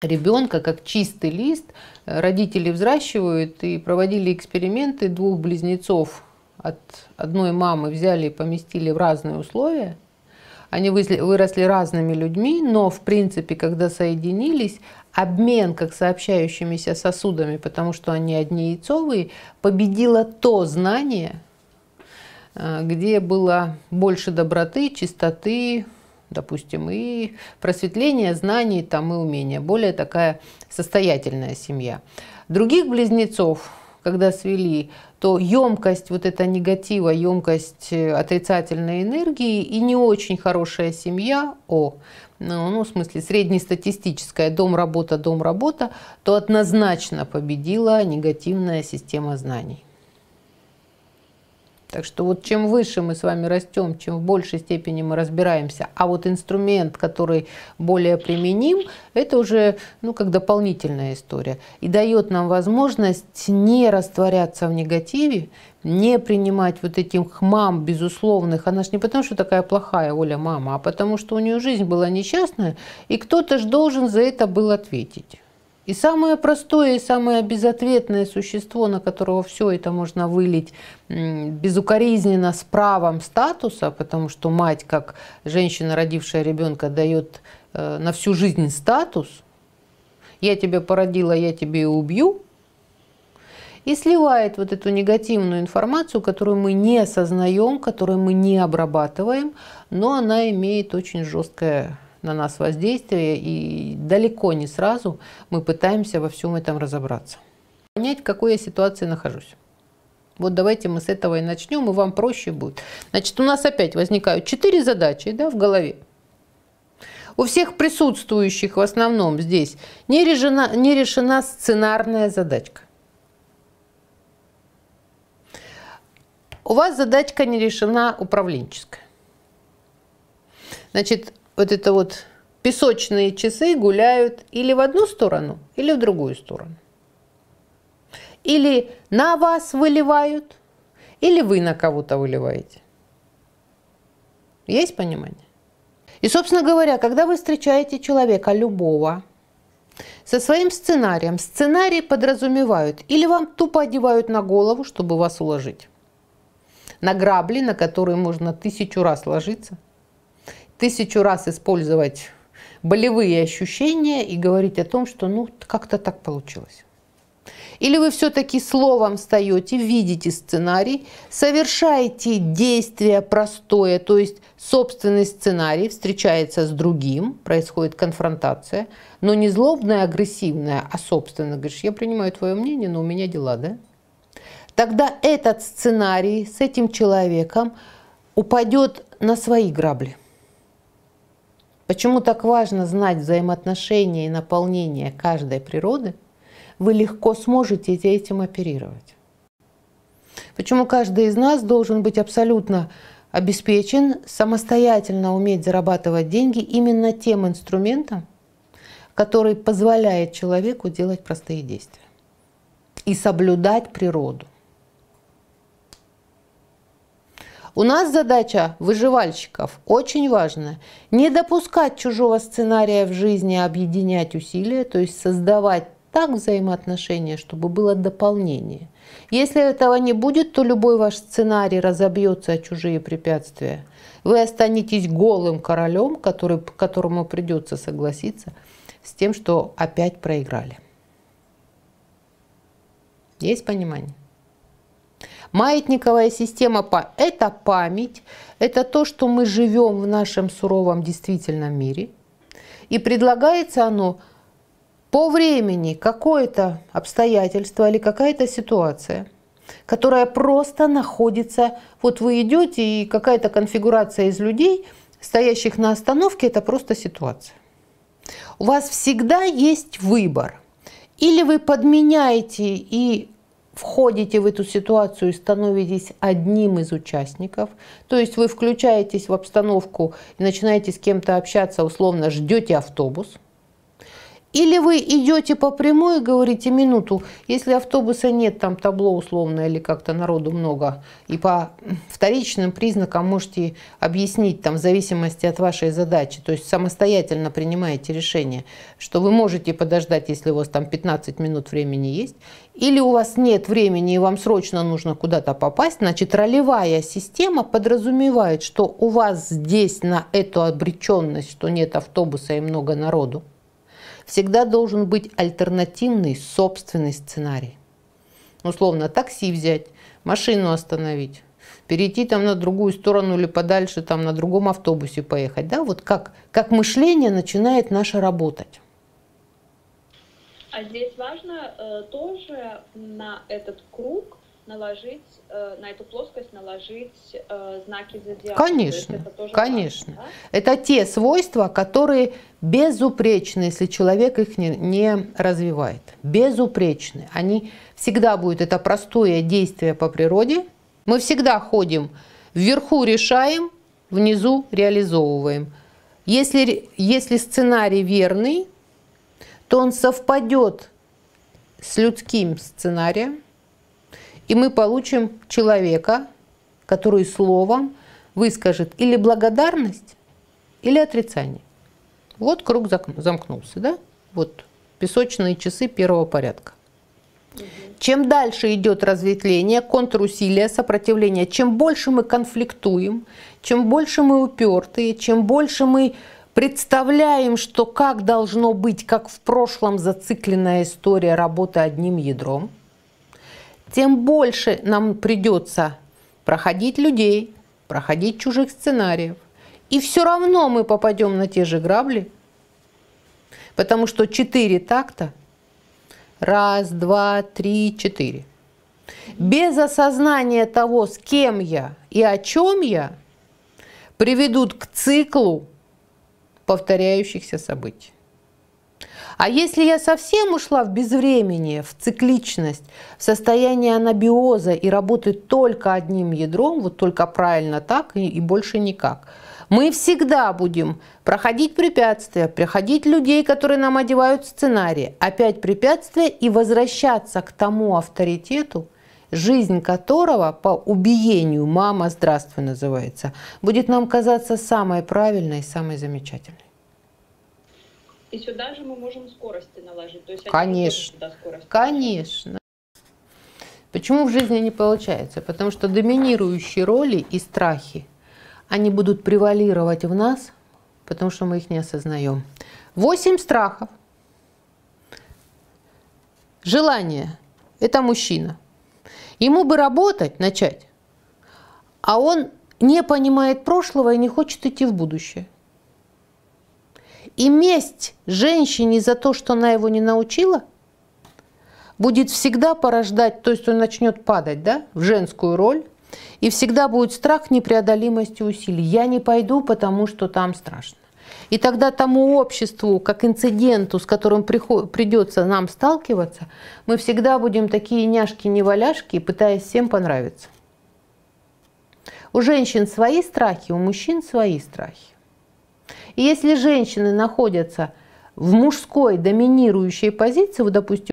Ребенка как чистый лист родители взращивают и проводили эксперименты двух близнецов от одной мамы взяли и поместили в разные условия. Они выросли разными людьми, но в принципе, когда соединились, обмен как сообщающимися сосудами, потому что они одни яйцовые, победило то знание, э, где было больше доброты, чистоты, допустим, и просветление, знаний там, и умения. Более такая состоятельная семья. Других близнецов, когда свели, то емкость вот это негатива, емкость э, отрицательной энергии и не очень хорошая семья, о, ну, ну в смысле среднестатистическая, дом, работа, дом, работа, то однозначно победила негативная система знаний. Так что вот чем выше мы с вами растем, чем в большей степени мы разбираемся, а вот инструмент, который более применим, это уже ну, как дополнительная история. И дает нам возможность не растворяться в негативе, не принимать вот этих мам безусловных. Она же не потому, что такая плохая Оля мама, а потому, что у нее жизнь была несчастная, и кто-то же должен за это был ответить. И самое простое и самое безответное существо, на которого все это можно вылить безукоризненно с правом статуса, потому что мать, как женщина, родившая ребенка, дает э, на всю жизнь статус, я тебя породила, я тебе и убью, и сливает вот эту негативную информацию, которую мы не осознаем, которую мы не обрабатываем, но она имеет очень жесткое на нас воздействие, и далеко не сразу мы пытаемся во всем этом разобраться. Понять, в какой я ситуации нахожусь. Вот давайте мы с этого и начнем, и вам проще будет. Значит, у нас опять возникают четыре задачи да, в голове. У всех присутствующих в основном здесь не решена, не решена сценарная задачка. У вас задачка не решена управленческая. Значит, вот это вот песочные часы гуляют или в одну сторону, или в другую сторону. Или на вас выливают, или вы на кого-то выливаете. Есть понимание? И, собственно говоря, когда вы встречаете человека любого со своим сценарием, сценарий подразумевают или вам тупо одевают на голову, чтобы вас уложить, на грабли, на которые можно тысячу раз ложиться – тысячу раз использовать болевые ощущения и говорить о том, что ну как-то так получилось. Или вы все-таки словом встаете, видите сценарий, совершаете действие простое, то есть собственный сценарий встречается с другим, происходит конфронтация, но не злобная, агрессивная, а собственно, говоришь, я принимаю твое мнение, но у меня дела, да? Тогда этот сценарий с этим человеком упадет на свои грабли. Почему так важно знать взаимоотношения и наполнение каждой природы, вы легко сможете этим оперировать. Почему каждый из нас должен быть абсолютно обеспечен, самостоятельно уметь зарабатывать деньги именно тем инструментом, который позволяет человеку делать простые действия и соблюдать природу. У нас задача выживальщиков очень важна. Не допускать чужого сценария в жизни, а объединять усилия, то есть создавать так взаимоотношения, чтобы было дополнение. Если этого не будет, то любой ваш сценарий разобьется о чужие препятствия. Вы останетесь голым королем, который, которому придется согласиться с тем, что опять проиграли. Есть понимание? Маятниковая система – это память, это то, что мы живем в нашем суровом действительном мире. И предлагается оно по времени какое-то обстоятельство или какая-то ситуация, которая просто находится, вот вы идете, и какая-то конфигурация из людей, стоящих на остановке, это просто ситуация. У вас всегда есть выбор. Или вы подменяете и входите в эту ситуацию и становитесь одним из участников, то есть вы включаетесь в обстановку и начинаете с кем-то общаться, условно ждете автобус – или вы идете по прямой и говорите минуту, если автобуса нет, там табло условно или как-то народу много, и по вторичным признакам можете объяснить там в зависимости от вашей задачи, то есть самостоятельно принимаете решение, что вы можете подождать, если у вас там 15 минут времени есть, или у вас нет времени и вам срочно нужно куда-то попасть, значит ролевая система подразумевает, что у вас здесь на эту обреченность, что нет автобуса и много народу, всегда должен быть альтернативный собственный сценарий. Условно, такси взять, машину остановить, перейти там на другую сторону или подальше, там на другом автобусе поехать. Да, вот как, как мышление начинает наше работать. А здесь важно э, тоже на этот круг наложить э, на эту плоскость наложить э, знаки зодиака. Конечно, это тоже конечно. Важно, да? Это те свойства, которые безупречны, если человек их не, не развивает. Безупречны. Они всегда будут это простое действие по природе. Мы всегда ходим вверху решаем, внизу реализовываем. Если, если сценарий верный, то он совпадет с людским сценарием, и мы получим человека, который словом выскажет или благодарность, или отрицание. Вот круг замкнулся, да? Вот песочные часы первого порядка. Чем дальше идет разветвление, контрусилие, сопротивление, чем больше мы конфликтуем, чем больше мы упертые, чем больше мы представляем, что как должно быть, как в прошлом зацикленная история работы одним ядром, тем больше нам придется проходить людей, проходить чужих сценариев. И все равно мы попадем на те же грабли, потому что четыре такта – раз, два, три, четыре. Без осознания того, с кем я и о чем я, приведут к циклу повторяющихся событий. А если я совсем ушла в безвремение, в цикличность, в состояние анабиоза и работаю только одним ядром, вот только правильно так и, и больше никак, мы всегда будем проходить препятствия, проходить людей, которые нам одевают сценарии, опять препятствия и возвращаться к тому авторитету, жизнь которого по убиению «мама, здравствуй» называется, будет нам казаться самой правильной, самой замечательной. И сюда же мы можем скорости наложить. То есть Конечно. Сюда скорости. Конечно. Почему в жизни не получается? Потому что доминирующие роли и страхи, они будут превалировать в нас, потому что мы их не осознаем. Восемь страхов. Желание. Это мужчина. Ему бы работать, начать, а он не понимает прошлого и не хочет идти в будущее и месть женщине за то, что она его не научила, будет всегда порождать, то есть он начнет падать да, в женскую роль, и всегда будет страх непреодолимости усилий. Я не пойду, потому что там страшно. И тогда тому обществу, как инциденту, с которым приход, придется нам сталкиваться, мы всегда будем такие няшки-неваляшки, пытаясь всем понравиться. У женщин свои страхи, у мужчин свои страхи. И если женщины находятся в мужской доминирующей позиции, вот, допустим,